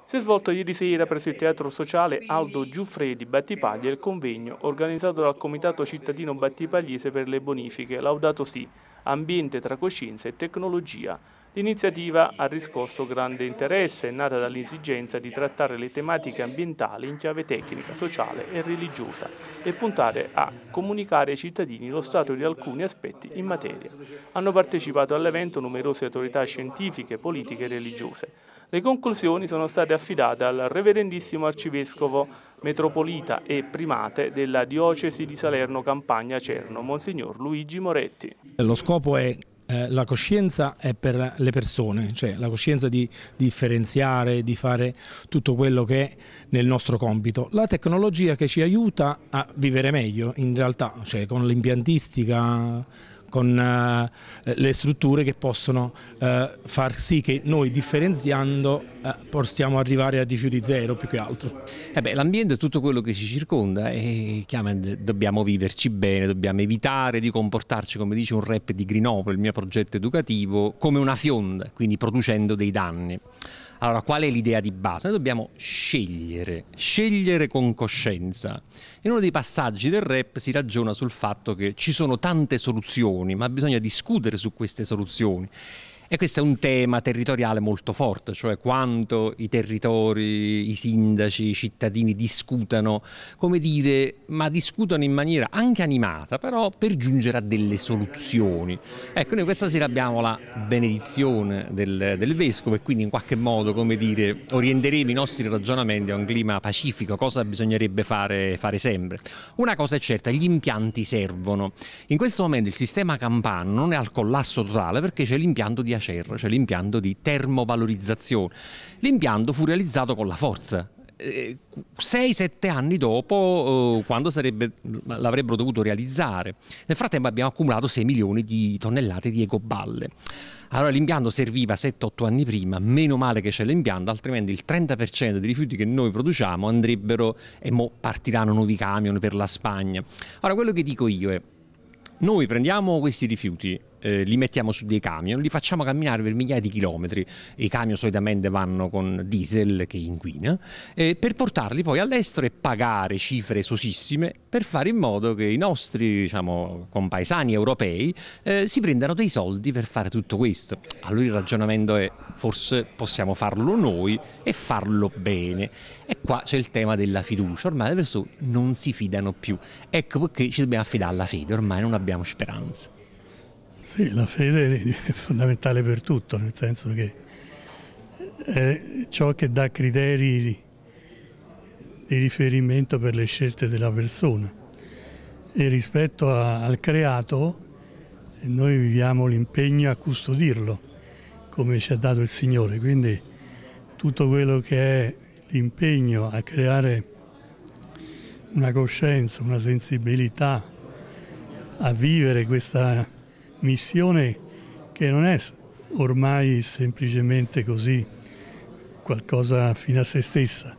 Si è svolto ieri sera presso il Teatro Sociale Aldo Giuffredi Battipaglia il convegno organizzato dal Comitato Cittadino Battipagliese per le Bonifiche, laudato sì, ambiente tra coscienza e tecnologia, L'iniziativa ha riscosso grande interesse, nata dall'esigenza di trattare le tematiche ambientali in chiave tecnica, sociale e religiosa e puntare a comunicare ai cittadini lo stato di alcuni aspetti in materia. Hanno partecipato all'evento numerose autorità scientifiche, politiche e religiose. Le conclusioni sono state affidate al reverendissimo arcivescovo metropolita e primate della diocesi di Salerno Campagna Cerno, Monsignor Luigi Moretti. Lo scopo è eh, la coscienza è per le persone, cioè la coscienza di differenziare, di fare tutto quello che è nel nostro compito. La tecnologia che ci aiuta a vivere meglio in realtà, cioè con l'impiantistica, con uh, le strutture che possono uh, far sì che noi differenziando uh, possiamo arrivare a rifiuti zero più che altro. Eh l'ambiente è tutto quello che ci circonda e chiaramente dobbiamo viverci bene, dobbiamo evitare di comportarci come dice un rap di Grinovo, il mio progetto educativo, come una fionda, quindi producendo dei danni. Allora, qual è l'idea di base? Noi dobbiamo scegliere, scegliere con coscienza. In uno dei passaggi del rap si ragiona sul fatto che ci sono tante soluzioni, ma bisogna discutere su queste soluzioni. E questo è un tema territoriale molto forte, cioè quanto i territori, i sindaci, i cittadini discutano, come dire, ma discutono in maniera anche animata, però per giungere a delle soluzioni. Ecco, noi questa sera abbiamo la benedizione del, del Vescovo e quindi in qualche modo, come dire, orienteremo i nostri ragionamenti a un clima pacifico, cosa bisognerebbe fare, fare sempre. Una cosa è certa, gli impianti servono. In questo momento il sistema campano non è al collasso totale perché c'è l'impianto di Piacer, cioè l'impianto di termovalorizzazione. L'impianto fu realizzato con la forza, 6-7 eh, anni dopo, eh, quando sarebbe, l'avrebbero dovuto realizzare. Nel frattempo abbiamo accumulato 6 milioni di tonnellate di ecoballe. Allora l'impianto serviva 7-8 anni prima, meno male che c'è l'impianto, altrimenti il 30% dei rifiuti che noi produciamo andrebbero e mo partiranno nuovi camion per la Spagna. ora quello che dico io è noi prendiamo questi rifiuti, eh, li mettiamo su dei camion, li facciamo camminare per migliaia di chilometri, i camion solitamente vanno con diesel che inquina, eh, per portarli poi all'estero e pagare cifre esosissime per fare in modo che i nostri diciamo, compaesani europei eh, si prendano dei soldi per fare tutto questo. Allora il ragionamento è forse possiamo farlo noi e farlo bene. E qua c'è il tema della fiducia, ormai le persone non si fidano più, ecco perché ci dobbiamo affidare alla fede, ormai non abbiamo speranza. Sì, la fede è fondamentale per tutto, nel senso che è eh, ciò che dà criteri di riferimento per le scelte della persona. E rispetto a, al creato noi viviamo l'impegno a custodirlo come ci ha dato il Signore, quindi tutto quello che è l'impegno a creare una coscienza, una sensibilità, a vivere questa missione che non è ormai semplicemente così qualcosa fino a se stessa,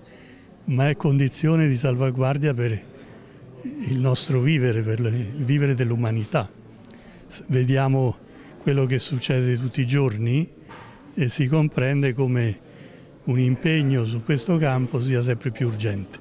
ma è condizione di salvaguardia per il nostro vivere, per il vivere dell'umanità. Vediamo quello che succede tutti i giorni e si comprende come un impegno su questo campo sia sempre più urgente.